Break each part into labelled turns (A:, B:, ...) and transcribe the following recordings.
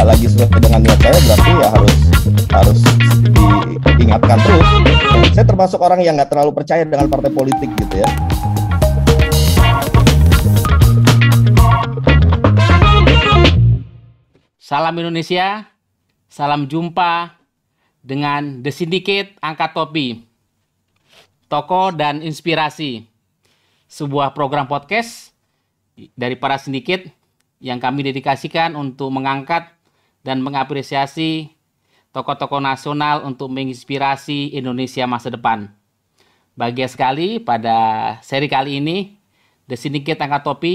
A: tidak lagi sesuai dengan niat saya berarti ya harus harus diingatkan terus saya termasuk orang yang nggak terlalu percaya dengan partai politik gitu ya
B: Salam Indonesia, salam jumpa dengan The Syndicate Angkat Topi, Toko dan Inspirasi, sebuah program podcast dari para sindiket yang kami dedikasikan untuk mengangkat dan mengapresiasi tokoh-tokoh nasional untuk menginspirasi Indonesia masa depan. Bahagia sekali pada seri kali ini The Syndicate Angkat Topi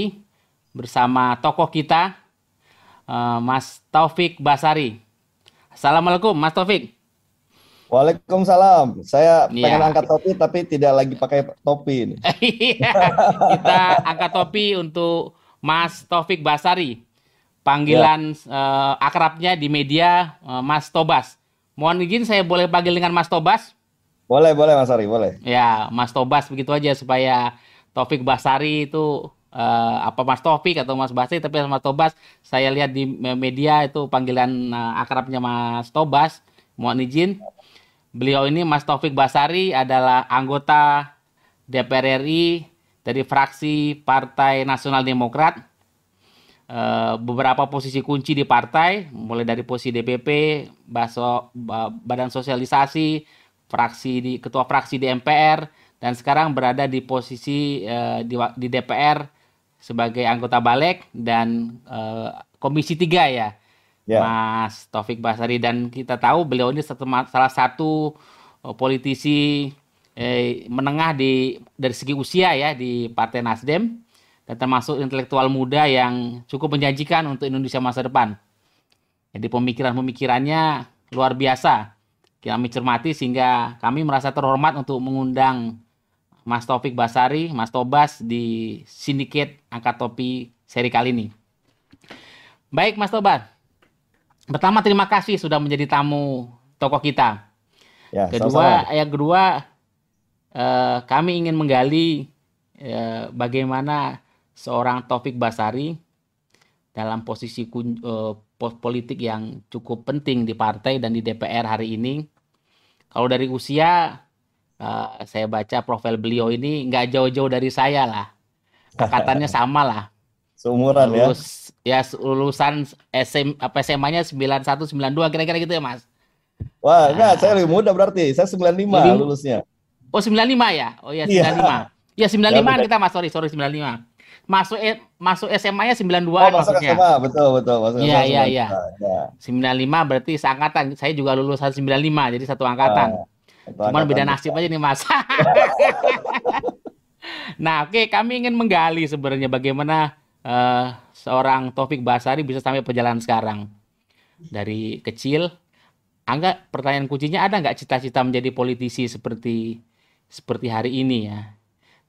B: bersama tokoh kita eh, Mas Taufik Basari. Assalamualaikum Mas Taufik.
A: Waalaikumsalam. Saya iya. pengen ya. angkat topi tapi tidak lagi pakai topi ini.
B: Iya, kita angkat topi untuk Mas Taufik Basari panggilan yeah. Ya. uh, akrabnya di media uh, Mas Tobas. Mohon izin saya boleh panggil dengan Mas Tobas? Boleh, boleh Mas Ari, boleh. Ya, Mas Tobas begitu aja supaya Taufik Basari itu uh, apa Mas Taufik atau Mas Basri tapi Mas Tobas saya lihat di media itu panggilan uh, akrabnya Mas Tobas. Mohon izin. Beliau ini Mas Taufik Basari adalah anggota DPR RI dari fraksi Partai Nasional Demokrat Eh, beberapa posisi kunci di partai, mulai dari posisi DPP, baso, badan sosialisasi, fraksi di ketua fraksi di MPR, dan sekarang berada di posisi eh, di, di DPR sebagai anggota Balek dan eh, Komisi tiga ya, yeah. Mas Taufik Basari. Dan kita tahu beliau ini salah satu politisi eh, menengah di dari segi usia ya di Partai Nasdem dan termasuk intelektual muda yang cukup menjanjikan untuk Indonesia masa depan. Jadi pemikiran-pemikirannya luar biasa. Kami cermati sehingga kami merasa terhormat untuk mengundang Mas Taufik Basari, Mas Tobas di Sindiket Angkat Topi seri kali ini. Baik Mas Tobas, pertama terima kasih sudah menjadi tamu tokoh kita.
A: Ya, kedua, sama.
B: yang kedua eh, kami ingin menggali eh, bagaimana seorang Taufik Basari dalam posisi kun, eh, politik yang cukup penting di partai dan di DPR hari ini. Kalau dari usia, eh, saya baca profil beliau ini nggak jauh-jauh dari saya lah. Katanya sama lah. Seumuran ya? Lulus, ya? Ya, lulusan SM, apa, SMA-nya 91-92, kira-kira gitu ya, Mas?
A: Wah, nah, saya lebih muda berarti. Saya 95 lima lulusnya.
B: Oh, 95 ya? Oh ya 95. Iya, ya, 95 ya, kita Mas, sorry, sorry 95 masuk e, masuk SMA-nya 92 oh, ya maksudnya. SMA, betul betul masuk Iya iya iya. 95 ya. berarti seangkatan. Saya juga lulusan 95 jadi satu ah, angkatan. Ah, Cuman angkatan beda nasib aja nih Mas. nah, oke okay, kami ingin menggali sebenarnya bagaimana uh, seorang Taufik Basari bisa sampai perjalanan sekarang. Dari kecil Angga, pertanyaan kuncinya ada nggak cita-cita menjadi politisi seperti seperti hari ini ya?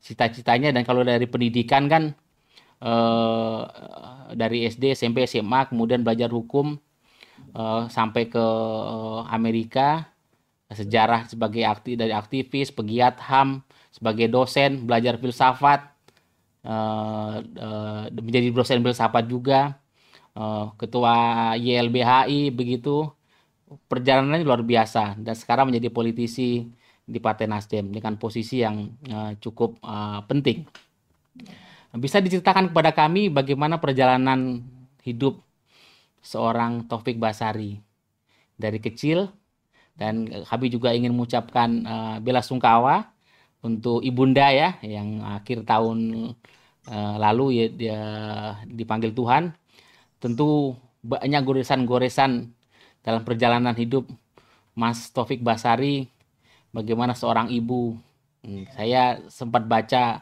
B: Cita-citanya dan kalau dari pendidikan kan Eh, dari SD, SMP, SMA, kemudian belajar hukum uh, sampai ke eh, Amerika, sejarah sebagai aktif dari aktivis, pegiat HAM, sebagai dosen, belajar filsafat, menjadi dosen filsafat juga, ketua YLBHI begitu. Perjalanannya luar biasa dan sekarang menjadi politisi di Partai Nasdem dengan posisi yang uh, cukup uh, penting. Bisa diceritakan kepada kami bagaimana perjalanan hidup seorang Taufik Basari dari kecil dan eh, kami juga ingin mengucapkan uh, bela sungkawa untuk ibunda ya yang akhir tahun uh, lalu ya dia dipanggil Tuhan. Tentu banyak goresan-goresan dalam perjalanan hidup Mas Taufik Basari bagaimana seorang ibu. Hmm, saya sempat baca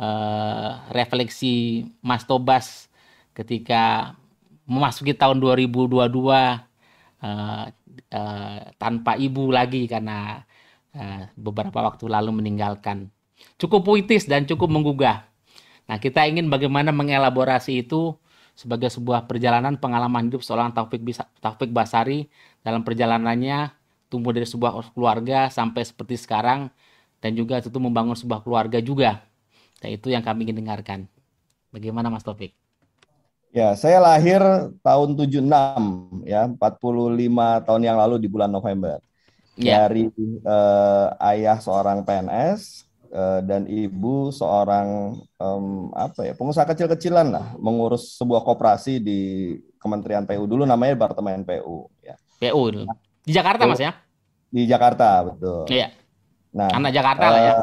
B: Eh, refleksi Mas Tobas ketika memasuki tahun 2022 uh, uh, tanpa ibu lagi karena uh, beberapa waktu lalu meninggalkan. Cukup puitis dan cukup menggugah. Nah, kita ingin bagaimana mengelaborasi itu sebagai sebuah perjalanan pengalaman hidup seorang Taufik Taufik Basari dalam perjalanannya tumbuh dari sebuah keluarga sampai seperti sekarang dan juga tentu membangun sebuah keluarga juga Nah, itu yang kami ingin dengarkan. Bagaimana Mas Topik?
A: Ya, saya lahir tahun 76 ya, 45 tahun yang lalu di bulan November. Ya. Dari eh, ayah seorang PNS eh, dan ibu seorang um, apa ya, pengusaha kecil-kecilan lah, mengurus sebuah koperasi di Kementerian PU dulu namanya Departemen PU
B: ya. PU dulu. Di Jakarta Mas ya?
A: Di Jakarta, betul. Iya. Nah, anak Jakarta uh, lah eh, ya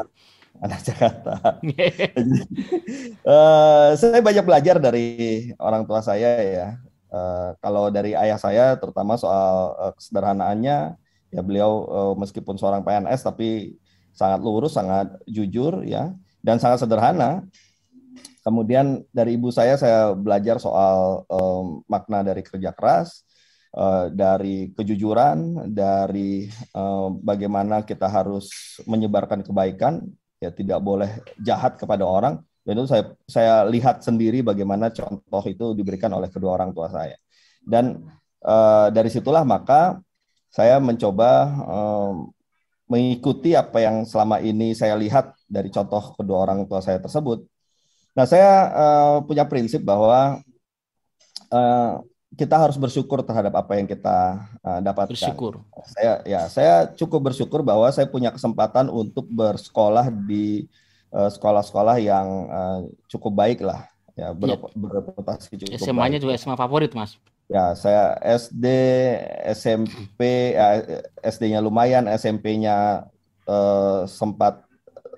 A: anak Jakarta. uh, saya banyak belajar dari orang tua saya ya. Uh, kalau dari ayah saya, terutama soal uh, kesederhanaannya, ya beliau uh, meskipun seorang PNS tapi sangat lurus, sangat jujur ya, dan sangat sederhana. Kemudian dari ibu saya saya belajar soal um, makna dari kerja keras, Uh, dari kejujuran, dari uh, bagaimana kita harus menyebarkan kebaikan ya tidak boleh jahat kepada orang dan itu saya saya lihat sendiri bagaimana contoh itu diberikan oleh kedua orang tua saya dan uh, dari situlah maka saya mencoba um, mengikuti apa yang selama ini saya lihat dari contoh kedua orang tua saya tersebut. Nah, saya uh, punya prinsip bahwa uh, kita harus bersyukur terhadap apa yang kita uh, dapatkan. Bersyukur. Saya ya, saya cukup bersyukur bahwa saya punya kesempatan untuk bersekolah di eh, sekolah-sekolah uh, yang uh, cukup baik lah. Ya, iya. ber ya. cukup. SMA-nya juga
B: SMA favorit, Mas.
A: Ya, saya SD, SMP, ya, SD-nya lumayan, SMP-nya uh, sempat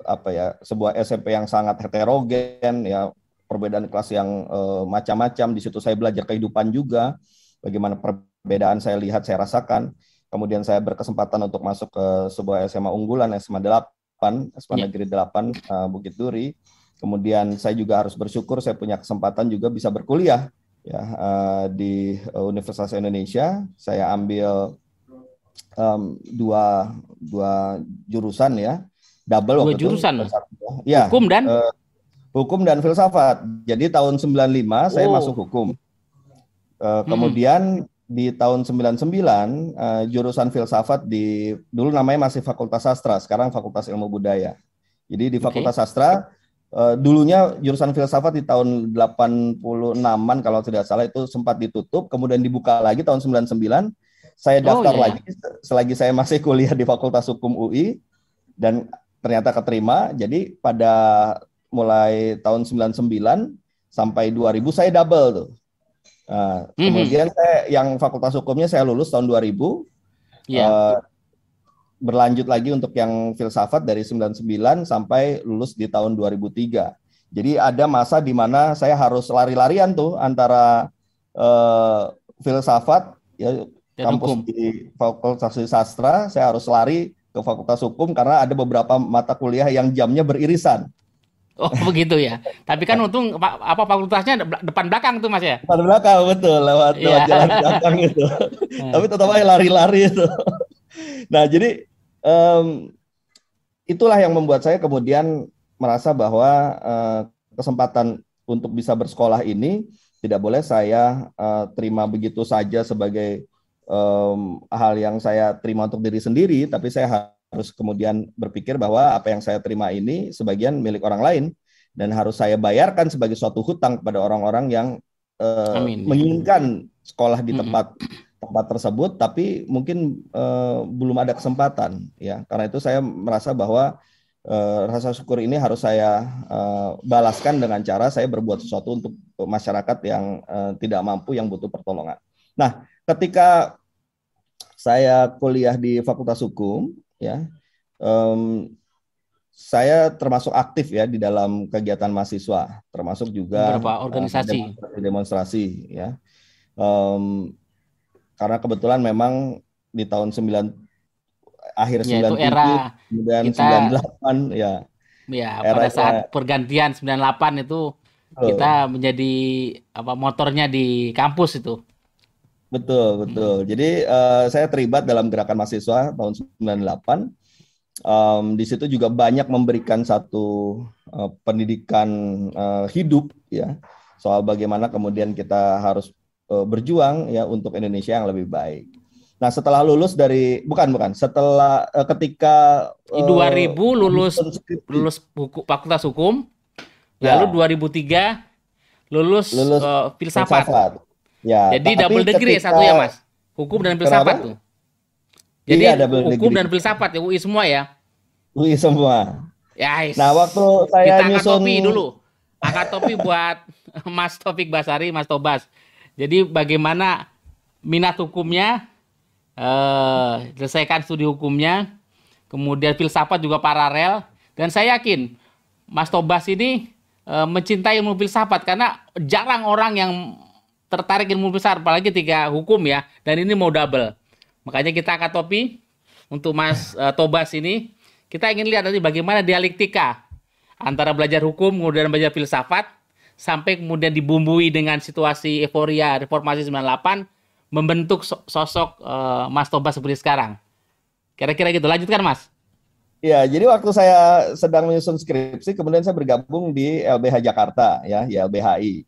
A: apa ya, sebuah SMP yang sangat heterogen ya perbedaan kelas yang uh, macam-macam. Di situ saya belajar kehidupan juga, bagaimana perbedaan saya lihat, saya rasakan. Kemudian saya berkesempatan untuk masuk ke sebuah SMA unggulan, SMA 8, SMA yeah. Negeri 8, uh, eh, Bukit Duri. Kemudian saya juga harus bersyukur saya punya kesempatan juga bisa berkuliah ya uh, di Universitas Indonesia. Saya ambil um, dua dua jurusan ya double dua jurusan itu. Jurusan. Ya, hukum dan uh, hukum dan filsafat. Jadi tahun 95 oh. saya masuk hukum. Uh, kemudian hmm. di tahun 99 uh, eh, jurusan filsafat di dulu namanya masih Fakultas Sastra, sekarang Fakultas Ilmu Budaya. Jadi di Fakultas okay. Sastra uh, dulunya jurusan filsafat di tahun 86-an kalau tidak salah itu sempat ditutup, kemudian dibuka lagi tahun 99. Saya oh, daftar oh, iya. yeah. lagi selagi saya masih kuliah di Fakultas Hukum UI dan ternyata keterima. Jadi pada mulai tahun 99 sampai 2000 saya double tuh. Nah, mm-hmm. Kemudian saya yang fakultas hukumnya saya lulus tahun 2000. Yeah. Uh, berlanjut lagi untuk yang filsafat dari 99 sampai lulus di tahun 2003. Jadi ada masa di mana saya harus lari-larian tuh antara uh, filsafat ya Dan kampus hukum. di Fakultas Sastra, saya harus lari ke Fakultas Hukum karena ada beberapa mata kuliah yang jamnya beririsan.
B: Oh begitu ya. Tapi kan iya. untung apa fakultasnya depan belakang tuh mas ya? Depan belakang betul lewat, yeah. lewat jalan belakang itu. Iya. Tapi tetap aja lari-lari itu.
A: nah jadi um, itulah yang membuat saya kemudian merasa bahwa uh, kesempatan untuk bisa bersekolah ini tidak boleh saya uh, terima begitu saja sebagai um, hal yang saya terima untuk diri sendiri, tapi saya harus kemudian berpikir bahwa apa yang saya terima ini sebagian milik orang lain dan harus saya bayarkan sebagai suatu hutang kepada orang-orang yang uh, menginginkan sekolah di tempat mm-hmm. tempat tersebut tapi mungkin uh, belum ada kesempatan ya karena itu saya merasa bahwa uh, rasa syukur ini harus saya uh, balaskan dengan cara saya berbuat sesuatu untuk masyarakat yang uh, tidak mampu yang butuh pertolongan. Nah, ketika saya kuliah di Fakultas Hukum, ya um, saya termasuk aktif ya di dalam kegiatan mahasiswa, termasuk juga beberapa organisasi demonstrasi, demonstrasi ya. Um, karena kebetulan memang di tahun 9 akhir ya, 97 sembilan kemudian 98 ya. Ya, era, pada saat era, ya.
B: pergantian 98 itu kita menjadi apa motornya di kampus itu.
A: Betul, betul. Hmm. Jadi uh, saya terlibat dalam gerakan mahasiswa tahun 98. Um, di situ juga banyak memberikan satu uh, pendidikan uh, hidup ya soal bagaimana kemudian kita harus uh, berjuang ya untuk Indonesia yang lebih baik. Nah, setelah lulus dari bukan bukan, setelah uh, ketika uh, 2000 lulus
B: lulus buku fakultas hukum. Ya. Lalu 2003 lulus, lulus uh, filsafat. filsafat. Ya, Jadi double degree ya, ketika, ya satu ya mas, hukum dan filsafat kenapa? tuh. Iya, Jadi iya, hukum degree. dan filsafat ya UI semua ya.
A: UI semua.
B: Ya. Yes. Nah waktu saya kita nyusun... topi dulu, angkat topi buat Mas Topik Basari, Mas Tobas. Jadi bagaimana minat hukumnya, eh, selesaikan studi hukumnya, kemudian filsafat juga paralel. Dan saya yakin Mas Tobas ini eh, mencintai ilmu filsafat karena jarang orang yang tertarik ilmu besar apalagi tiga hukum ya dan ini mau double makanya kita akan topi untuk Mas uh, Tobas ini kita ingin lihat nanti bagaimana dialektika antara belajar hukum kemudian belajar filsafat sampai kemudian dibumbui dengan situasi euforia reformasi 98 membentuk sosok uh, Mas Tobas seperti sekarang kira-kira gitu lanjutkan Mas
A: Ya, jadi waktu saya sedang menyusun skripsi, kemudian saya bergabung di LBH Jakarta, ya, YLBHI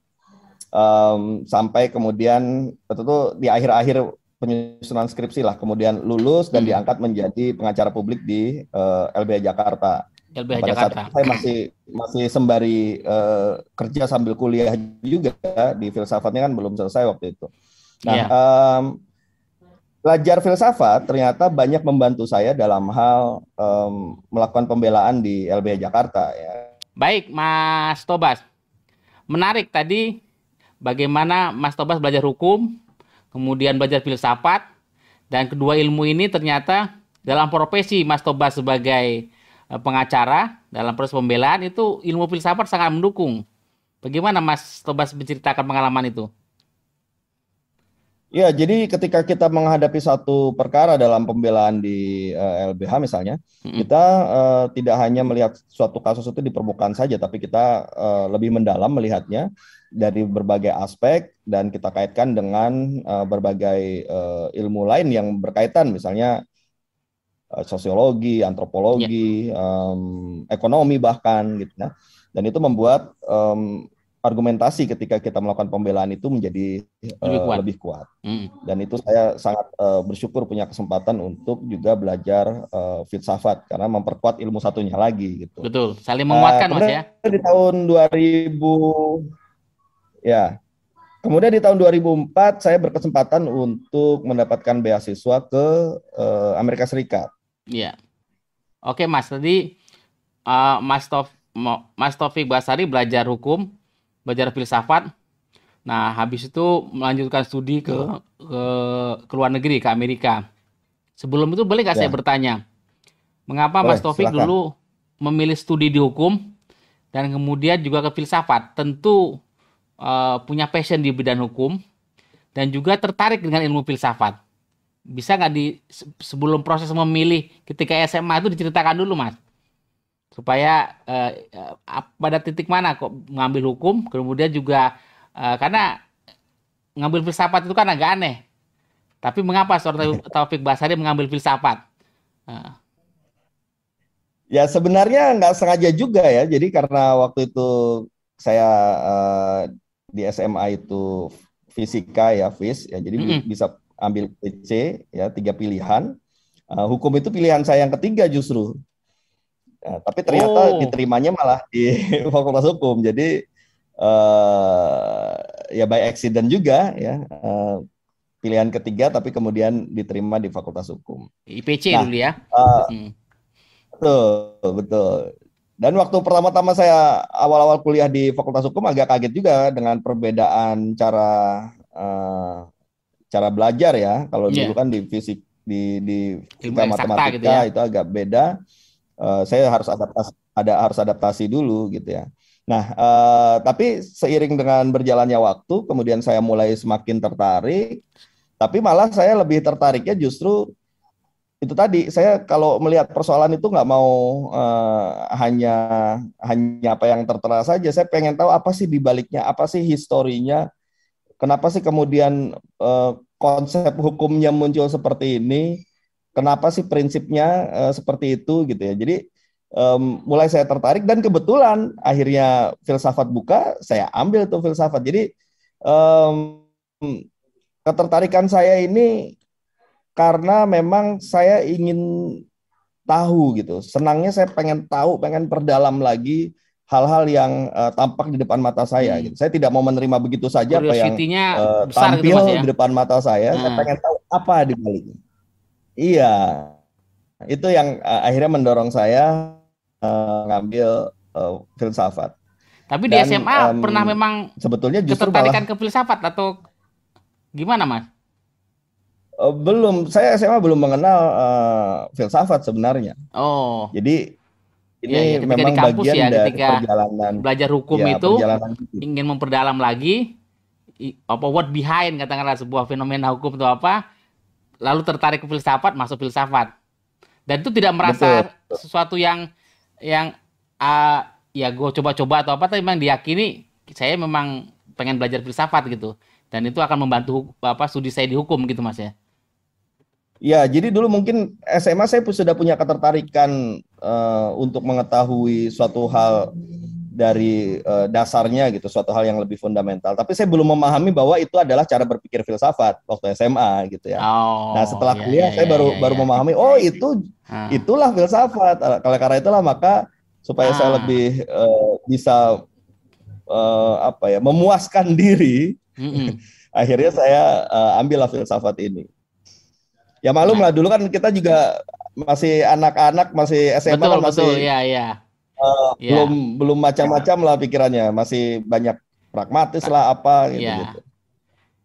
A: um, sampai kemudian tentu di akhir-akhir penyusunan skripsi lah kemudian lulus dan hmm. diangkat menjadi pengacara publik di uh, eh, LBH Jakarta. LBH Pada Jakarta. Saat saya masih masih sembari uh, kerja sambil kuliah juga di filsafatnya kan belum selesai waktu itu. Nah, yeah. Iya. um, belajar filsafat ternyata banyak membantu saya dalam hal um, melakukan pembelaan di LBH Jakarta ya.
B: Baik, Mas Tobas. Menarik tadi bagaimana Mas Tobas belajar hukum, kemudian belajar filsafat, dan kedua ilmu ini ternyata dalam profesi Mas Tobas sebagai eh, pengacara dalam proses pembelaan itu ilmu filsafat sangat mendukung. Bagaimana Mas Tobas menceritakan pengalaman itu?
A: Ya, jadi ketika kita menghadapi satu perkara dalam pembelaan di uh, eh, LBH misalnya, mm-hmm. kita uh, tidak hanya melihat suatu kasus itu di permukaan saja, tapi kita uh, lebih mendalam melihatnya dari berbagai aspek dan kita kaitkan dengan uh, berbagai uh, ilmu lain yang berkaitan misalnya uh, sosiologi, antropologi, yeah. Ya. um, ekonomi bahkan gitu nah. Dan itu membuat um, argumentasi ketika kita melakukan pembelaan itu menjadi lebih uh, kuat. Lebih kuat. Mm. Dan itu saya sangat uh, bersyukur punya kesempatan untuk juga belajar uh, filsafat karena memperkuat ilmu satunya lagi gitu.
B: Betul, saling nah, menguatkan uh, Mas ya.
A: Di tahun 2000 Ya. Kemudian di tahun 2004 saya berkesempatan untuk mendapatkan beasiswa ke uh, Amerika Serikat.
B: Iya. Oke, Mas. Tadi uh, Mas Tof Mas Taufik Basari belajar hukum, belajar filsafat. Nah, habis itu melanjutkan studi ke ke, ke luar negeri ke Amerika. Sebelum itu boleh nggak ya. saya bertanya, mengapa boleh, Mas Taufik silakan. dulu memilih studi di hukum dan kemudian juga ke filsafat? Tentu Eh, punya passion di bidang hukum dan juga tertarik dengan ilmu filsafat. Bisa nggak di sebelum proses memilih ketika SMA itu diceritakan dulu, Mas? Supaya uh, pada titik mana kok ngambil hukum, kemudian juga uh, karena ngambil filsafat itu kan agak aneh. Tapi mengapa seorang Taufik Basari mengambil filsafat? Uh.
A: Ya sebenarnya nggak sengaja juga ya. Jadi karena waktu itu saya uh, di SMA itu fisika ya, fis ya. Jadi mm -hmm. bisa ambil PC ya tiga pilihan. Uh, hukum itu pilihan saya yang ketiga justru. Ya, tapi ternyata oh. diterimanya malah di Fakultas Hukum. Jadi uh, ya by accident juga ya. Uh, pilihan ketiga tapi kemudian diterima di Fakultas Hukum.
B: IPC nah, dulu ya.
A: Uh, hmm. Betul, betul. Dan waktu pertama-tama saya awal-awal kuliah di Fakultas Hukum agak kaget juga dengan perbedaan cara uh, cara belajar ya. Kalau yeah. dulu kan di fisik di di Ilmu matematika gitu ya. itu agak beda. Uh, saya harus adaptasi ada harus adaptasi dulu gitu ya. Nah, uh, tapi seiring dengan berjalannya waktu, kemudian saya mulai semakin tertarik. Tapi malah saya lebih tertariknya justru itu tadi saya kalau melihat persoalan itu nggak mau uh, hanya hanya apa yang tertera saja saya pengen tahu apa sih dibaliknya apa sih historinya kenapa sih kemudian uh, konsep hukumnya muncul seperti ini kenapa sih prinsipnya uh, seperti itu gitu ya jadi um, mulai saya tertarik dan kebetulan akhirnya filsafat buka saya ambil tuh filsafat jadi um, ketertarikan saya ini karena memang saya ingin tahu gitu. Senangnya saya pengen tahu, pengen perdalam lagi hal-hal yang uh, tampak di depan mata saya. Hmm. Gitu. Saya tidak mau menerima begitu saja apa yang uh, tampil gitu, di depan mata saya. Hmm. Saya pengen tahu apa di balik. Iya, itu yang uh, akhirnya mendorong saya uh, ngambil uh, filsafat. Tapi Dan, di SMA um, pernah memang sebetulnya justru ketertarikan malah,
B: ke filsafat atau gimana, mas?
A: Eh, belum, saya SMA belum mengenal uh, filsafat sebenarnya. Oh. Jadi
B: iya, ini ya, ya. memang di kampus bagian ya, dari perjalanan belajar hukum ya, itu ingin memperdalam lagi apa what behind katakanlah sebuah fenomena hukum atau apa lalu tertarik ke filsafat masuk filsafat dan itu tidak merasa Betul. sesuatu yang yang uh, ya gue coba-coba atau apa tapi memang diyakini saya memang pengen belajar filsafat gitu dan itu akan membantu apa studi saya di hukum gitu mas ya
A: Ya, jadi dulu mungkin SMA saya sudah punya ketertarikan uh, untuk mengetahui suatu hal dari uh, dasarnya gitu, suatu hal yang lebih fundamental. Tapi saya belum memahami bahwa itu adalah cara berpikir filsafat waktu SMA gitu ya. Oh, nah, setelah iya, kuliah kuliah yeah, saya baru yeah. baru iya. memahami, oh itu ah. itulah filsafat. Kalau nah, karena itulah maka supaya ah. saya lebih uh, bisa uh, apa ya, memuaskan diri. Mm -hmm. akhirnya saya uh, ambillah filsafat ini. Ya malum iya. lah dulu kan kita juga masih anak-anak, masih SMA betul, kan masih betul, ya, ya.
B: Uh, ya. belum
A: belum macam-macam lah pikirannya, masih banyak pragmatis lah apa gitu. Ya. gitu.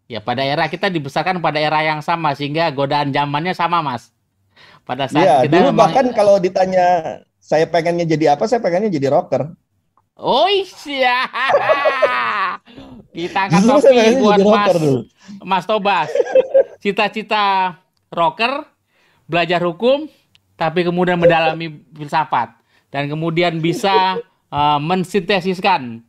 B: Ya pada era kita dibesarkan pada era yang sama sehingga godaan zamannya sama mas. Pada saat ya, kita dulu memang... bahkan
A: kalau ditanya saya pengennya jadi apa, saya pengennya jadi rocker.
B: Oh iya. kita angkat topi buat mas, mas Tobas. Cita-cita rocker, belajar hukum, tapi kemudian mendalami filsafat dan kemudian bisa uh, mensintesiskan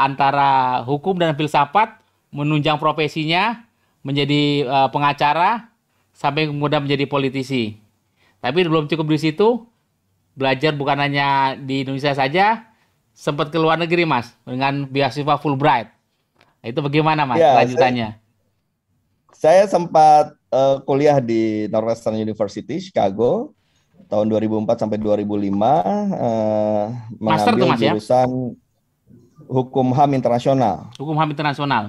B: antara hukum dan filsafat menunjang profesinya menjadi uh, pengacara sampai kemudian menjadi politisi. Tapi belum cukup di situ, belajar bukan hanya di Indonesia saja, sempat ke luar negeri Mas dengan beasiswa Fulbright. Itu bagaimana Mas ya, lanjutannya?
A: saya sempat uh, kuliah di Northwestern University Chicago tahun 2004 sampai 2005 uh, eh, Master mengambil tuh, mas, ya? jurusan hukum HAM internasional.
B: Hukum HAM internasional.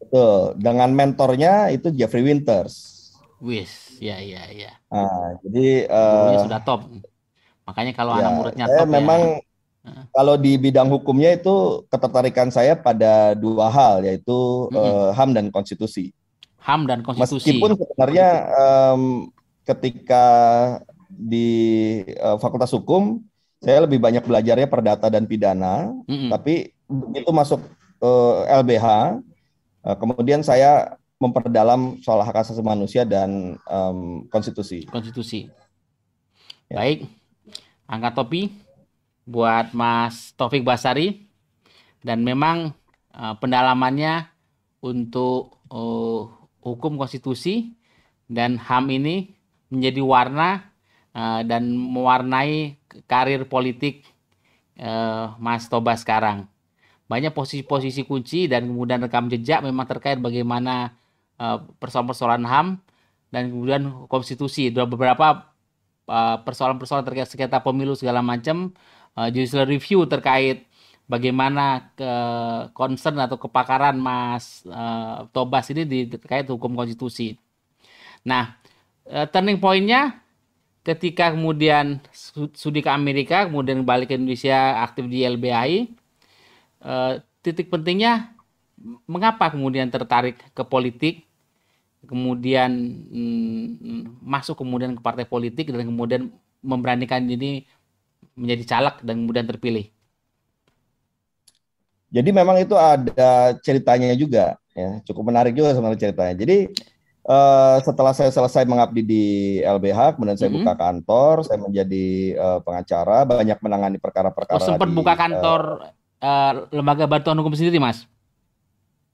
A: Betul, dengan mentornya itu Jeffrey Winters.
B: Wis, ya ya ya.
A: Nah, jadi uh, sudah
B: top. Makanya kalau ya, anak muridnya saya top ya. memang ya.
A: Kalau di bidang hukumnya itu ketertarikan saya pada dua hal yaitu mm -hmm. uh, HAM dan konstitusi.
B: HAM dan konstitusi. Meskipun sebenarnya
A: um, ketika di uh, Fakultas Hukum saya lebih banyak belajarnya perdata dan pidana, mm -hmm. tapi begitu masuk uh, LBH uh, kemudian saya memperdalam soal hak asasi manusia dan um, konstitusi.
B: Konstitusi. Ya. Baik, angkat topi buat Mas Taufik Basari dan memang uh, pendalamannya untuk uh, hukum konstitusi dan HAM ini menjadi warna uh, dan mewarnai karir politik uh, Mas Toba sekarang. Banyak posisi-posisi kunci dan kemudian rekam jejak memang terkait bagaimana eh, persoalan-persoalan HAM dan kemudian konstitusi. Beberapa persoalan-persoalan terkait sekitar pemilu segala macam, judicial review terkait bagaimana ke concern atau kepakaran Mas uh, Tobas ini terkait hukum konstitusi. Nah, uh, turning pointnya ketika kemudian studi ke Amerika, kemudian balik ke Indonesia aktif di LBI, uh, eh, titik pentingnya mengapa kemudian tertarik ke politik, kemudian mm, masuk kemudian ke partai politik dan kemudian memberanikan ini menjadi caleg dan kemudian terpilih.
A: Jadi memang itu ada ceritanya juga, ya cukup menarik juga sebenarnya ceritanya. Jadi uh, setelah saya selesai mengabdi di LBH, kemudian saya mm-hmm. buka kantor, saya menjadi uh, pengacara, banyak menangani perkara-perkara. Oh, sempat di, buka eh, kantor
B: uh, uh, lembaga bantuan hukum sendiri, mas?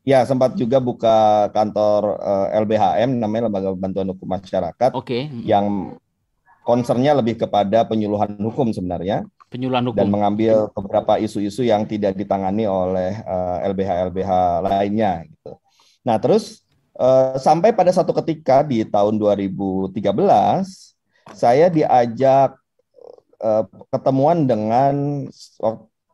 A: Ya, sempat juga buka kantor uh, LBHM, namanya lembaga bantuan hukum masyarakat, okay. Mm -hmm. yang concernnya lebih kepada penyuluhan hukum sebenarnya penyuluhan hukum dan mengambil beberapa isu-isu yang tidak ditangani oleh eh, LBH-LBH lainnya gitu. Nah, terus uh, sampai pada satu ketika di tahun 2013 saya diajak uh, ketemuan dengan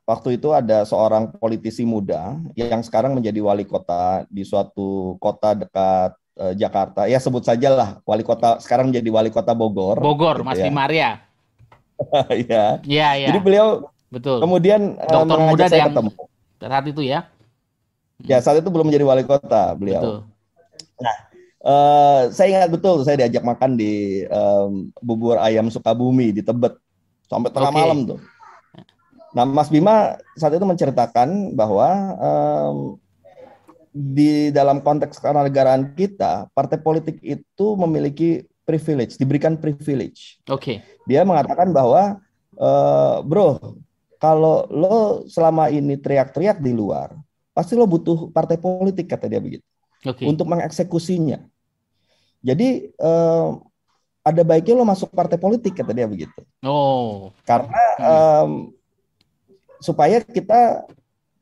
A: waktu itu ada seorang politisi muda yang sekarang menjadi wali kota di suatu kota dekat Jakarta. Ya sebut sajalah wali kota sekarang menjadi wali kota Bogor. Bogor, gitu Mas ya. Iya. Iya,
B: ya. Jadi beliau betul.
A: Kemudian eh, dokter uh, muda saya yang ketemu.
B: Saat itu ya.
A: Ya, saat itu belum menjadi wali kota beliau. Betul. Nah, uh, saya ingat betul saya diajak makan di um, bubur ayam Sukabumi di Tebet sampai tengah okay. malam tuh. Nah, Mas Bima saat itu menceritakan bahwa um, di dalam konteks kenegaraan kita, partai politik itu memiliki privilege, diberikan privilege. Oke. Okay. Dia mengatakan bahwa e, bro, kalau lo selama ini teriak-teriak di luar, pasti lo butuh partai politik kata dia begitu. Okay. Untuk mengeksekusinya. Jadi e, ada baiknya lo masuk partai politik kata dia begitu.
B: Oh.
A: Karena um, supaya kita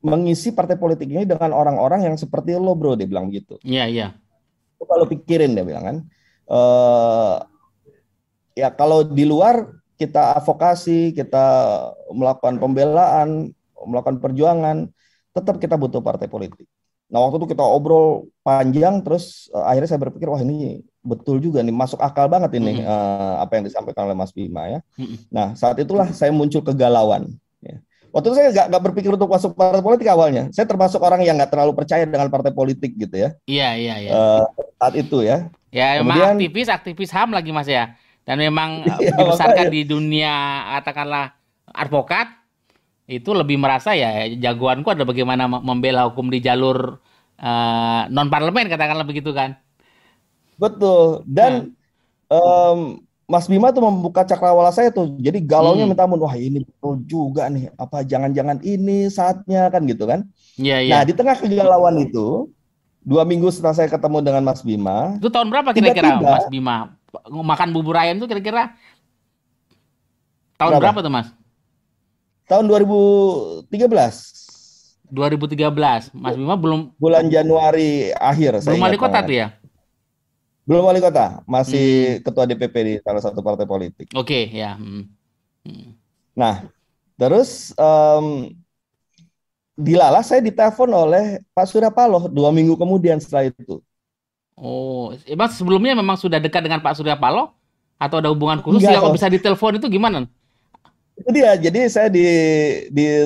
A: mengisi partai politik ini dengan orang-orang yang seperti lo bro dia bilang begitu. Iya yeah, iya. Yeah. Kalau pikirin dia bilang kan uh, ya kalau di luar kita advokasi, kita melakukan pembelaan, melakukan perjuangan, tetap kita butuh partai politik. Nah waktu itu kita obrol panjang, terus uh, akhirnya saya berpikir wah ini betul juga nih, masuk akal banget ini mm -hmm. uh, apa yang disampaikan oleh Mas Bima ya. Mm -hmm. Nah saat itulah saya muncul kegalauan. Ya. Waktu itu saya nggak nggak berpikir untuk masuk partai politik awalnya. Saya termasuk orang yang nggak terlalu percaya dengan partai politik gitu ya.
B: Iya iya iya.
A: saat itu ya.
B: Ya memang Kemudian, aktivis, aktivis HAM lagi mas ya. Dan memang iya, dibesarkan di dunia katakanlah advokat itu lebih merasa ya jagoanku adalah bagaimana membela hukum di jalur uh, eh, non parlemen katakanlah begitu kan.
A: Betul. Dan hmm. um, Mas Bima tuh membuka cakrawala saya tuh. Jadi galaunya hmm. minta ampun. Wah ini betul juga nih. Apa jangan-jangan ini saatnya kan gitu kan? Iya, iya. Nah di tengah kegalauan itu dua minggu setelah saya ketemu dengan Mas Bima. Itu
B: tahun berapa kira-kira Mas Bima makan bubur ayam itu kira-kira tahun berapa? berapa tuh Mas? Tahun 2013. 2013, Mas Bima belum bulan Januari akhir. Belum wali kota tuh ya?
A: Belum wali kota, masih hmm. ketua DPP di salah satu partai politik.
B: Oke, okay, ya. Hmm.
A: Hmm. Nah, terus um, dilalah saya ditelepon oleh Pak Surya Paloh dua minggu kemudian
B: setelah itu. Oh, emang eh, sebelumnya memang sudah dekat dengan Pak Surya Paloh atau ada hubungan khusus Enggak, yang bisa ditelepon itu gimana?
A: Itu dia. Jadi saya di di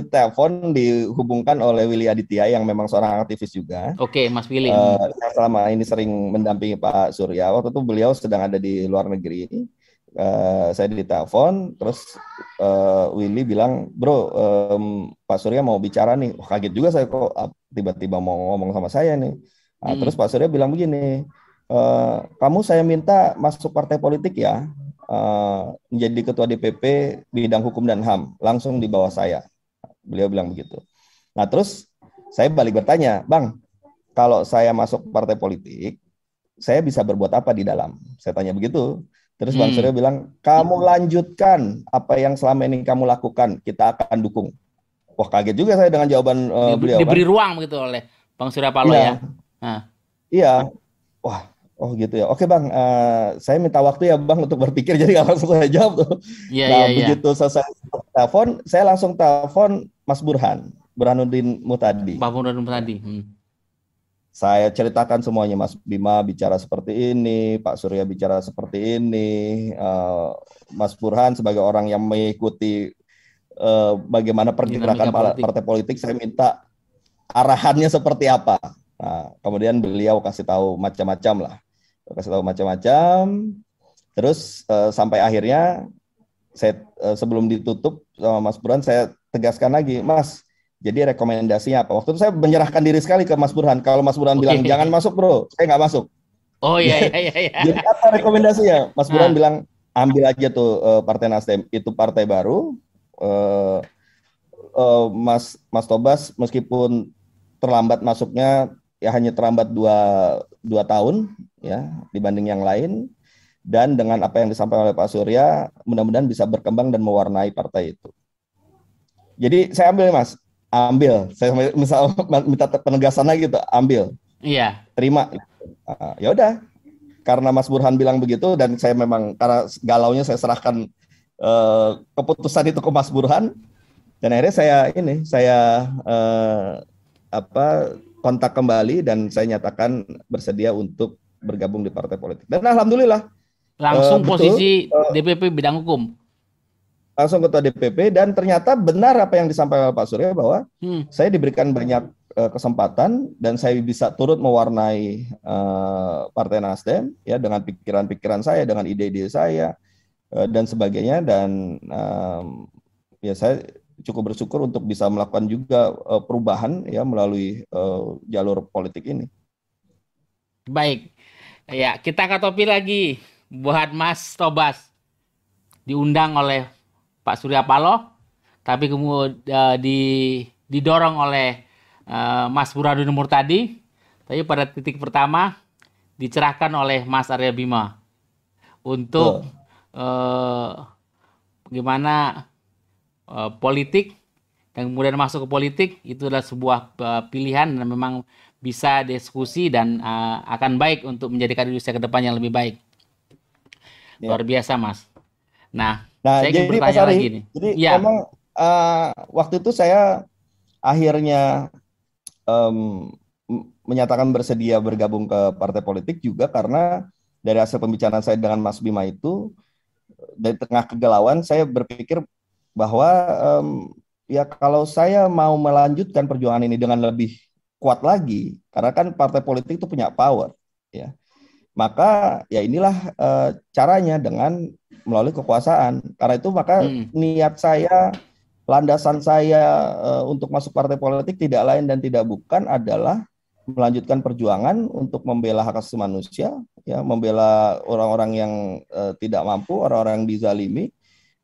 A: dihubungkan oleh Willy Aditya yang memang seorang aktivis juga.
B: Oke, Mas Willy. Uh,
A: selama ini sering mendampingi Pak Surya. Waktu itu beliau sedang ada di luar negeri. ini Eh, saya ditelepon terus uh, Willy bilang bro um, Pak Surya mau bicara nih oh, kaget juga saya kok tiba-tiba mau ngomong sama saya nih nah, hmm. terus Pak Surya bilang begini uh, kamu saya minta masuk partai politik ya uh, menjadi ketua DPP bidang hukum dan ham langsung di bawah saya beliau bilang begitu nah terus saya balik bertanya bang kalau saya masuk partai politik saya bisa berbuat apa di dalam? Saya tanya begitu. Terus hmm. Bang hmm. Surya bilang, kamu hmm. lanjutkan apa yang selama ini kamu lakukan, kita akan dukung. Wah kaget juga saya dengan jawaban uh, beliau. Diberi kan?
B: ruang begitu oleh Bang Surya Paloh ya. ya.
A: Nah. Iya. Wah, oh gitu ya. Oke Bang, uh, saya minta waktu ya Bang untuk berpikir, jadi nggak langsung saya jawab tuh. Yeah, nah yeah, iya. begitu yeah. selesai telepon, saya langsung telepon Mas Burhan, Burhanuddin Mutadi. Pak Burhanuddin Mutadi. Hmm saya ceritakan semuanya Mas Bima bicara seperti ini, Pak Surya bicara seperti ini, eh, Mas Burhan sebagai orang yang mengikuti eh, bagaimana pergerakan partai politik, saya minta arahannya seperti apa. Nah, kemudian beliau kasih tahu macam-macam lah, kasih tahu macam-macam. Terus eh, sampai akhirnya saya sebelum ditutup sama Mas Burhan saya tegaskan lagi, Mas jadi rekomendasinya apa? Waktu itu saya menyerahkan diri sekali ke Mas Burhan. Kalau Mas Burhan okay. bilang jangan masuk bro, saya nggak masuk.
B: Oh iya iya iya. Jadi apa
A: rekomendasinya? Mas Burhan nah. bilang ambil aja tuh uh, Partai Nasdem itu partai baru. Uh, uh, Mas Mas Tobas meskipun terlambat masuknya ya hanya terlambat dua dua tahun ya dibanding yang lain dan dengan apa yang disampaikan oleh Pak Surya mudah-mudahan bisa berkembang dan mewarnai partai itu. Jadi saya ambil mas ambil saya misal minta penegasan lagi gitu ambil iya terima uh, ya udah karena Mas Burhan bilang begitu dan saya memang karena galaunya saya serahkan uh, keputusan itu ke Mas Burhan dan akhirnya saya ini saya uh, apa kontak kembali dan saya nyatakan bersedia untuk bergabung di partai politik dan alhamdulillah
B: langsung uh, posisi uh, DPP bidang hukum
A: langsung ketua DPP dan ternyata benar apa yang disampaikan Pak Surya bahwa hmm. saya diberikan banyak uh, kesempatan dan saya bisa turut mewarnai uh, Partai Nasdem ya dengan pikiran-pikiran saya dengan ide-ide saya uh, dan sebagainya dan um, ya saya cukup bersyukur untuk bisa melakukan juga uh, perubahan ya melalui uh, jalur politik ini.
B: Baik. Ya, kita ke topi lagi buat Mas Tobas diundang oleh Pak Surya Paloh, tapi kemudian uh, eh, di, didorong oleh uh, Mas Burhanuddin Murtadi. Tapi pada titik pertama dicerahkan oleh Mas Arya Bima untuk oh. uh, gimana uh, politik dan kemudian masuk ke politik itu adalah sebuah uh, pilihan dan memang bisa diskusi dan uh, akan baik untuk menjadikan Indonesia ke depan yang lebih baik. Yeah. Luar biasa, Mas. Nah,
A: Nah, saya jadi Mas sari jadi ya. emang uh, eh, waktu itu saya akhirnya um, menyatakan bersedia bergabung ke partai politik juga karena dari hasil pembicaraan saya dengan Mas Bima itu dari tengah kegalauan saya berpikir bahwa um, ya kalau saya mau melanjutkan perjuangan ini dengan lebih kuat lagi karena kan partai politik itu punya power ya maka ya inilah e, caranya dengan melalui kekuasaan. Karena itu maka hmm. niat saya, landasan saya e, untuk masuk partai politik tidak lain dan tidak bukan adalah melanjutkan perjuangan untuk membela hak asasi manusia, ya, membela orang-orang yang e, tidak mampu, orang-orang yang dizalimi,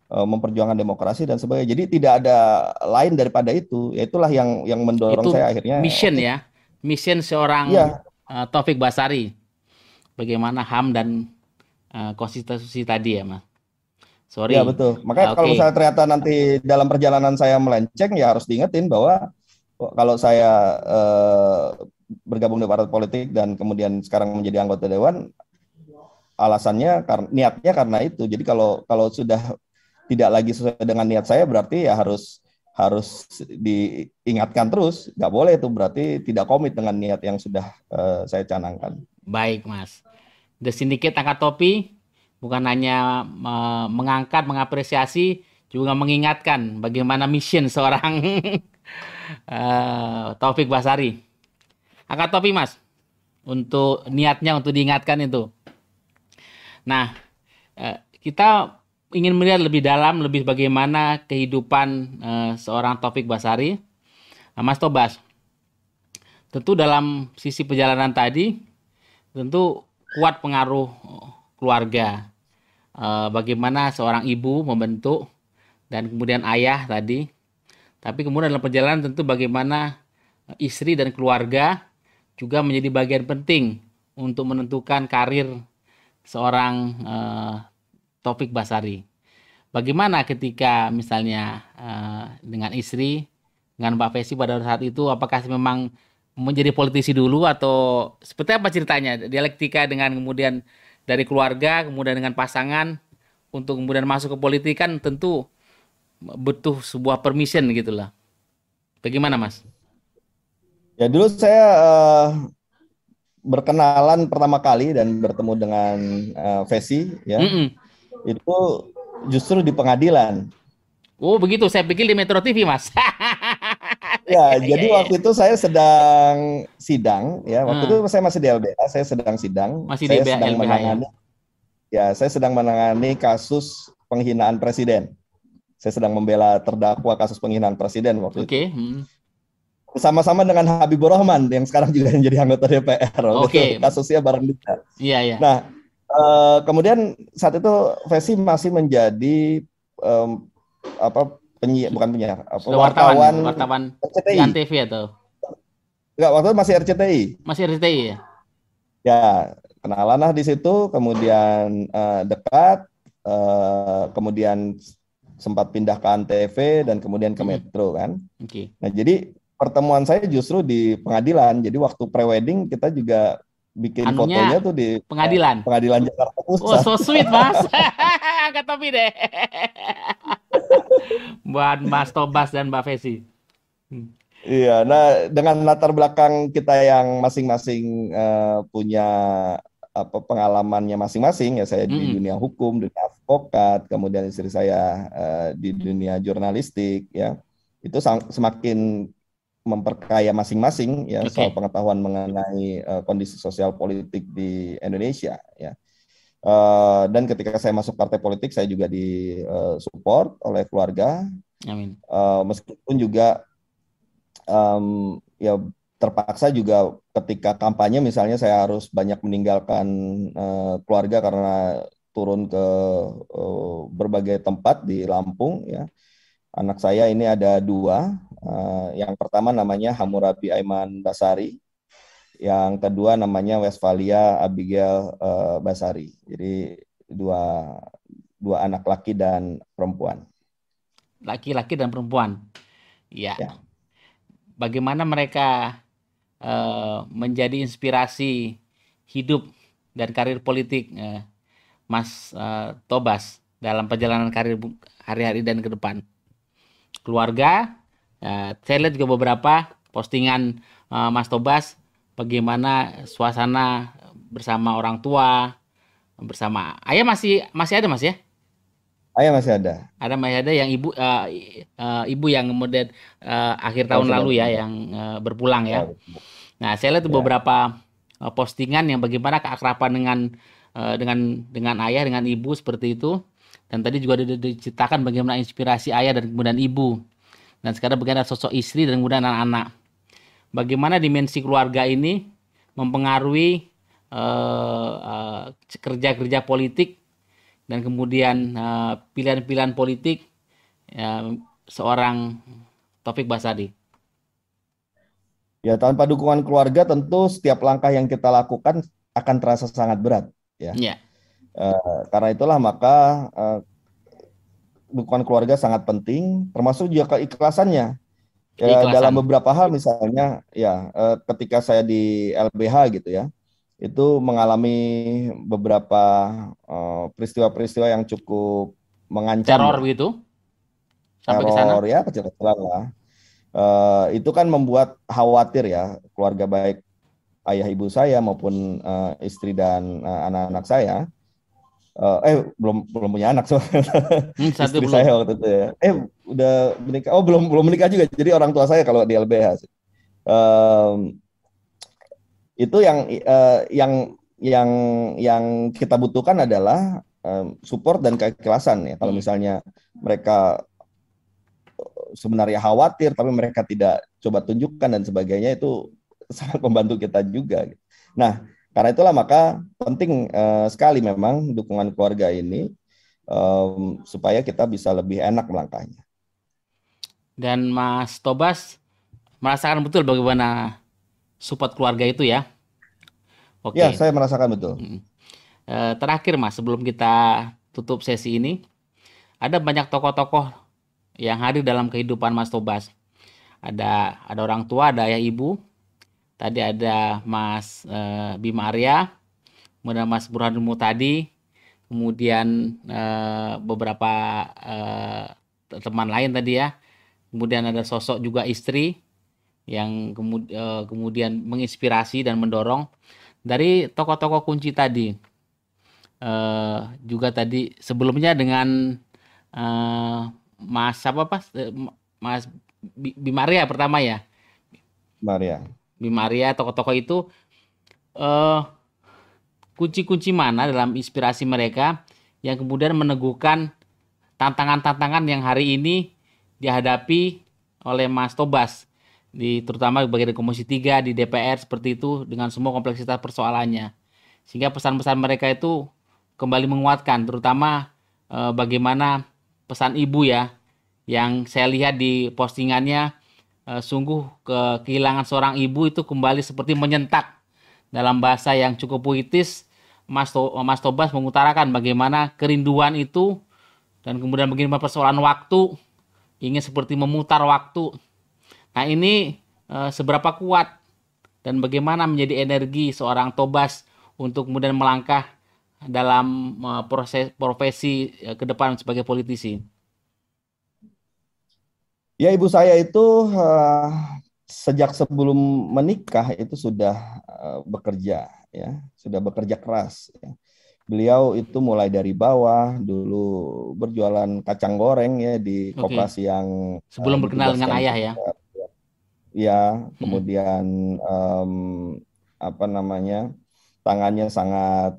A: e, memperjuangkan demokrasi dan sebagainya. Jadi tidak ada lain daripada itu. Ya itulah yang yang mendorong itu saya akhirnya. Mission ya,
B: mission seorang ya. uh, Taufik Basari bagaimana HAM dan uh, konsistensi tadi ya mas. Sorry. Ya betul. Makanya okay. Ah, kalau misalnya
A: ternyata nanti dalam perjalanan saya melenceng ya harus diingetin bahwa oh, kalau saya uh, bergabung di partai politik dan kemudian sekarang menjadi anggota dewan alasannya niatnya karena itu. Jadi kalau kalau sudah tidak lagi sesuai dengan niat saya berarti ya harus harus diingatkan terus. Nggak boleh itu berarti tidak komit dengan niat yang sudah uh, saya
B: canangkan. Baik, Mas. The Syndicate angkat topi bukan hanya mengangkat, mengapresiasi, juga mengingatkan bagaimana mission seorang Topik eh, Taufik Basari. Angkat topi mas, untuk niatnya untuk diingatkan itu. Nah, eh, kita ingin melihat lebih dalam, lebih bagaimana kehidupan eh, seorang Taufik Basari. Nah, mas Tobas, tentu dalam sisi perjalanan tadi, tentu kuat pengaruh keluarga. Eh, bagaimana seorang ibu membentuk dan kemudian ayah tadi. Tapi kemudian dalam perjalanan tentu bagaimana eh, istri dan keluarga juga menjadi bagian penting untuk menentukan karir seorang eh, Topik Basari. Bagaimana ketika misalnya dengan istri, dengan Mbak Fesi pada saat itu, apakah memang menjadi politisi dulu atau seperti apa ceritanya dialektika dengan kemudian dari keluarga kemudian dengan pasangan untuk kemudian masuk ke politik kan tentu butuh sebuah permission gitulah bagaimana mas
A: ya dulu saya uh, berkenalan pertama kali dan bertemu dengan uh, eh, Vesi ya mm -mm. itu justru di pengadilan
B: oh begitu saya pikir di Metro TV mas
A: Ya, ya, ya, jadi ya, waktu ya. itu saya sedang sidang, ya. Waktu hmm. itu saya masih di LBH, saya sedang sidang. Masih saya di LBH, sedang LBH, ya. menangani, ya. ya, saya sedang menangani kasus penghinaan presiden. Saya sedang membela terdakwa kasus penghinaan presiden waktu okay. itu. Oke. Hmm. Sama-sama dengan Habibur Rahman yang sekarang juga menjadi anggota DPR. Oke. Okay. Kasusnya bareng kita. Iya, iya. Nah, uh, kemudian saat itu Vesi masih menjadi um, apa penyiar bukan penyiar wartawan wartawan, wartawan
B: RCTI. atau
A: enggak itu masih RCTI
B: masih RCTI ya
A: ya kenalan lah di situ kemudian uh, dekat uh, kemudian sempat pindah ke Antv dan kemudian ke hmm. Metro kan okay. nah jadi pertemuan saya justru di pengadilan jadi waktu pre wedding kita juga
B: bikin Anunya, fotonya tuh di pengadilan eh, pengadilan Jakarta Pusat. Oh so sweet mas, angkat topi deh. Buat Mas Tobas dan Mbak Fesi.
A: Hmm. Iya, nah dengan latar belakang kita yang masing-masing uh, punya apa pengalamannya masing-masing ya saya mm. di dunia hukum, dunia advokat, kemudian istri saya uh, di dunia jurnalistik ya. Itu semakin memperkaya masing-masing ya okay. soal pengetahuan mengenai uh, kondisi sosial politik di Indonesia ya. Uh, dan ketika saya masuk partai politik saya juga disupport eh, uh, oleh keluarga. Amin. Uh, meskipun juga um, ya terpaksa juga ketika kampanye misalnya saya harus banyak meninggalkan uh, keluarga karena turun ke uh, berbagai tempat di Lampung ya. Anak saya ini ada dua, Eh, yang pertama namanya Hammurabi Aiman Basari, yang kedua namanya Westfalia Abigail uh, Basari. Jadi dua dua anak laki dan perempuan.
B: Laki-laki dan perempuan. Ya. ya. Bagaimana mereka uh, menjadi inspirasi hidup dan karir politik uh, Mas uh, Tobas dalam perjalanan karir hari-hari dan ke depan? Keluarga, Uh, saya lihat juga beberapa postingan uh, Mas Tobas bagaimana suasana bersama orang tua bersama ayah masih masih ada mas ya
A: ayah masih ada
B: ada masih ada yang ibu uh, uh, ibu yang kemudian uh, akhir tahun lalu ya itu. yang uh, berpulang ya, ya nah saya lihat ya. beberapa uh, postingan yang bagaimana keakraban dengan uh, dengan dengan ayah dengan ibu seperti itu dan tadi juga diceritakan bagaimana inspirasi ayah dan kemudian ibu dan sekarang bagaimana sosok istri dan kemudian anak-anak. Bagaimana dimensi keluarga ini mempengaruhi eh, eh, kerja-kerja uh, uh, politik dan kemudian eh, pilihan-pilihan uh, politik uh, seorang Topik Basadi.
A: Ya, tanpa dukungan keluarga tentu setiap langkah yang kita lakukan akan terasa sangat berat, ya. Yeah. Iya. Uh, karena itulah maka uh, dukungan keluarga sangat penting, termasuk juga keikhlasannya.
B: Ya, dalam beberapa
A: hal misalnya ya eh, ketika saya di LBH gitu ya, itu mengalami beberapa peristiwa eh, peristiwa-peristiwa yang cukup mengancam. Teror
B: begitu? teror,
A: ya kecelakaan lah. Eh, itu kan membuat khawatir ya keluarga baik ayah ibu saya maupun eh, istri dan anak eh, anak-anak saya uh, eh belum belum punya anak soalnya hmm, satu istri belum. saya waktu itu ya eh udah menikah oh belum belum menikah juga jadi orang tua saya kalau di LBH um, itu yang uh, yang yang yang kita butuhkan adalah um, support dan keikhlasan ya kalau hmm. misalnya mereka sebenarnya khawatir tapi mereka tidak coba tunjukkan dan sebagainya itu sangat membantu kita juga. Nah, karena itulah maka penting uh, sekali memang dukungan keluarga ini um, supaya kita bisa lebih enak melangkahnya.
B: Dan Mas Tobas merasakan betul bagaimana support keluarga itu ya? Oke. Ya, saya
A: merasakan betul. Hmm.
B: E, terakhir Mas, sebelum kita tutup sesi ini, ada banyak tokoh-tokoh yang hadir dalam kehidupan Mas Tobas. Ada ada orang tua, ada ayah ibu, Tadi ada Mas e, Bima Arya, kemudian Mas Burhanumu tadi, kemudian e, beberapa e, teman lain tadi ya. Kemudian ada sosok juga istri yang kemudian menginspirasi dan mendorong dari tokoh-tokoh kunci tadi. juga tadi sebelumnya dengan eh, Mas apa Mas Mas Bimaria pertama ya. Maria. Bimaria, tokoh-tokoh itu eh, kunci-kunci mana dalam inspirasi mereka yang kemudian meneguhkan tantangan-tantangan yang hari ini dihadapi oleh Mas Tobas di terutama bagian komisi 3 di DPR seperti itu dengan semua kompleksitas persoalannya. Sehingga pesan-pesan mereka itu kembali menguatkan terutama e, bagaimana pesan ibu ya yang saya lihat di postingannya Eh, sungguh ke kehilangan seorang ibu itu kembali seperti menyentak. Dalam bahasa yang cukup puitis, Mas, to Mas Tobas mengutarakan bagaimana kerinduan itu dan kemudian bagaimana persoalan waktu ingin seperti memutar waktu. Nah ini e, seberapa kuat dan bagaimana menjadi energi seorang Tobas untuk kemudian melangkah dalam eh, proses profesi ke depan sebagai politisi.
A: Ya ibu saya itu uh, sejak sebelum menikah itu sudah uh, bekerja ya, sudah bekerja keras ya. Beliau itu mulai dari bawah dulu berjualan kacang goreng ya di kopas yang sebelum uh, eh, berkenal dengan ayah ya. Ya, hmm. kemudian hmm. um, apa namanya? tangannya sangat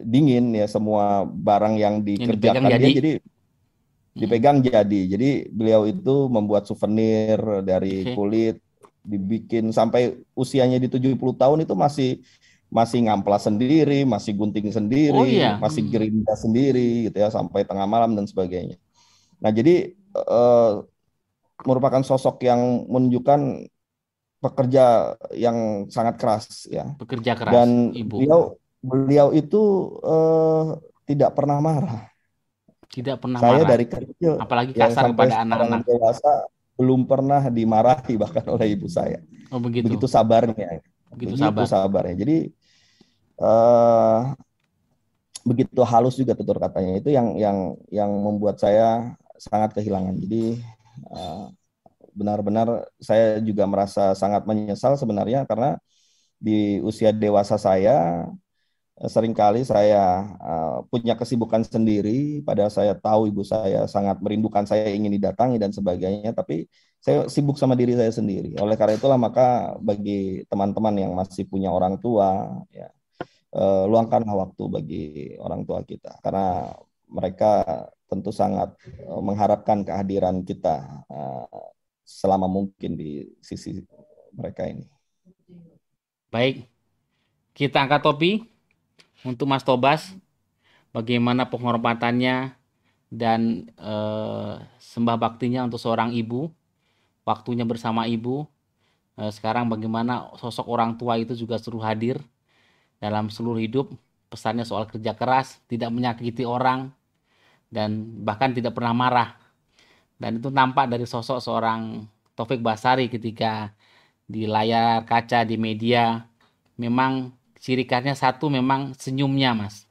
A: dingin ya semua barang yang dikerjakan dia jadi dipegang jadi. Jadi beliau itu membuat souvenir dari kulit dibikin sampai usianya di 70 tahun itu masih masih ngamplas sendiri, masih gunting sendiri, oh, iya. masih hmm. gerinda sendiri gitu ya sampai tengah malam dan sebagainya. Nah, jadi uh, merupakan sosok yang menunjukkan pekerja yang sangat keras ya.
B: Pekerja keras dan ibu. beliau
A: beliau itu uh, tidak pernah marah.
B: Tidak pernah saya marah. dari kecil apalagi ya, kasar pada anak-anak. dewasa
A: belum pernah dimarahi bahkan oleh ibu saya. Oh begitu. Begitu sabarnya. Begitu, begitu sabar. sabarnya. Jadi uh, begitu halus juga tutur katanya itu yang yang yang membuat saya sangat kehilangan. Jadi benar eh, benar-benar saya juga merasa sangat menyesal sebenarnya karena di usia dewasa saya Eh, seringkali saya uh, punya kesibukan sendiri padahal saya tahu ibu saya sangat merindukan saya ingin didatangi dan sebagainya tapi saya sibuk sama diri saya sendiri oleh karena itulah maka bagi teman-teman yang masih punya orang tua ya uh, luangkanlah waktu bagi orang tua kita karena mereka tentu sangat uh, mengharapkan kehadiran kita uh, selama mungkin di sisi mereka ini
B: baik kita angkat topi untuk Mas Tobas bagaimana penghormatannya dan eh, sembah baktinya untuk seorang ibu waktunya bersama ibu eh, sekarang bagaimana sosok orang tua itu juga suruh hadir dalam seluruh hidup pesannya soal kerja keras tidak menyakiti orang dan bahkan tidak pernah marah dan itu nampak dari sosok seorang Taufik Basari ketika di layar kaca di media memang ciri khasnya satu memang senyumnya mas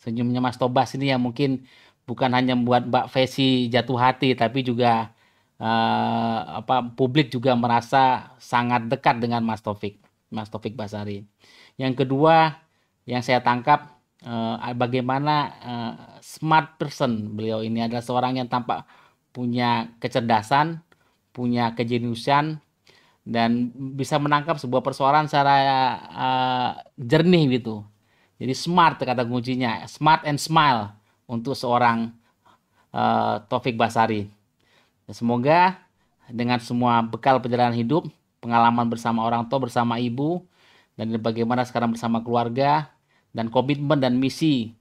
B: senyumnya mas Tobas ini yang mungkin bukan hanya membuat Mbak Fesi jatuh hati tapi juga eh, apa publik juga merasa sangat dekat dengan Mas Taufik Mas Taufik Basari yang kedua yang saya tangkap eh, bagaimana eh, smart person beliau ini adalah seorang yang tampak punya kecerdasan punya kejeniusan dan bisa menangkap sebuah persoalan secara uh, jernih gitu. Jadi smart kata kuncinya, smart and smile untuk seorang uh, Taufik Basari. Semoga dengan semua bekal perjalanan hidup, pengalaman bersama orang tua, bersama ibu, dan bagaimana sekarang bersama keluarga, dan komitmen dan misi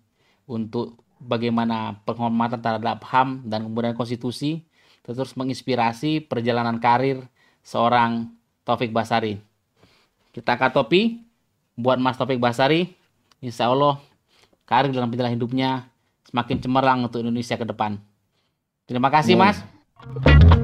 B: untuk bagaimana penghormatan terhadap HAM dan kemudian konstitusi, terus menginspirasi perjalanan karir seorang Taufik Basari. Kita angkat topi buat Mas Taufik Basari. Insya Allah karir dalam perjalanan hidupnya semakin cemerlang untuk Indonesia ke depan. Terima kasih, Mas.